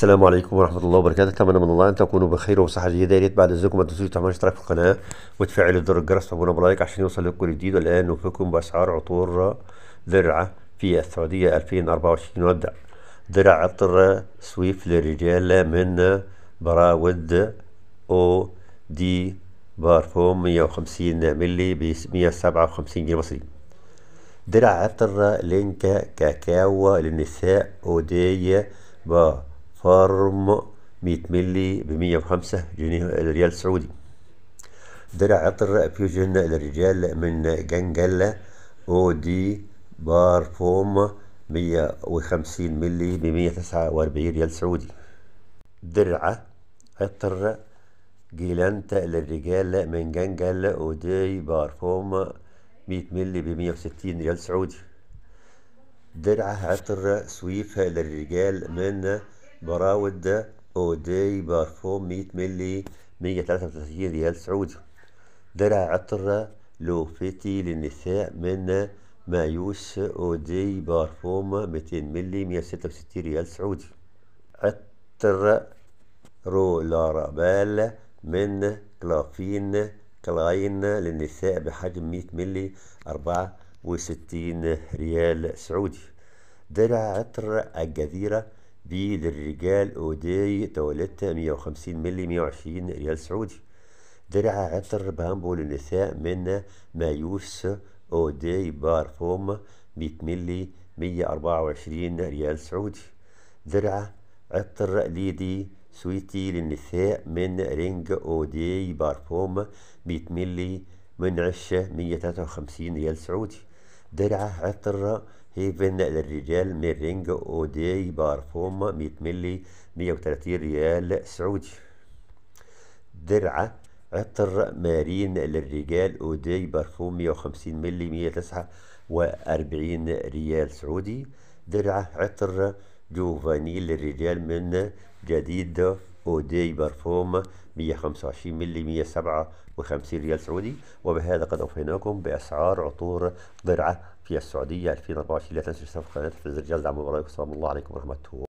السلام عليكم ورحمة الله وبركاته أتمنى من الله أن تكونوا بخير وصحة جيدة يا ريت بعد إذنكم ما تنسوش تعملوا اشتراك في القناة وتفعلوا زر الجرس وتابعونا بلايك عشان يوصل لكم كل جديد والآن نوفيكم بأسعار عطور ذرعة في السعودية 2024 ودع ذرع عطر سويف للرجال من براود أو دي بارفوم 150 ملي ب 157 جنيه مصري درع عطر لينكا كاكاو للنساء أودي بارفوم فارم 100 ملي ب 105 جنيه ريال سعودي درع عطر فيوجن للرجال من جنجل او دي بارفوم 150 ملي ب 149 ريال سعودي درع عطر جيلانتا للرجال من جنجل او دي بارفوم 100 ملي ب 160 ريال سعودي درع عطر سويف للرجال من براود اودي بارفوم 100 ملي 133 ريال سعودي درع عطر لوفيتي للنساء من مايوس اودي بارفوم 200 ملي 166 ريال سعودي عطر رولارابال من كلافين كلاين للنساء بحجم 100 ملي 64 ريال سعودي درع عطر الجزيرة دي للرجال اوداي وخمسين 150 مية 120 ريال سعودي درع عطر بامبو للنساء من مايوس اوداي بارفوم 100 اربعة 124 ريال سعودي درع عطر ليدي سويتي للنساء من رينج اوداي بارفوم 100 ملي من عشة 153 ريال سعودي درعة عطر هيفن للرجال ميرينج اودي بارفوم 100 ملي 130 ريال سعودي درعة عطر مارين للرجال اودي بارفوم 150 ملي 149 ريال سعودي درعة عطر جوفانيل للرجال من جديد أودي برفوم 125 ملي 157 ريال سعودي وبهذا قد أوفيناكم بأسعار عطور ضرعة في السعودية 2024 لا تنسوا الاشتراك في قناتي في الزر الجرس دعم الله عليكم ورحمة الله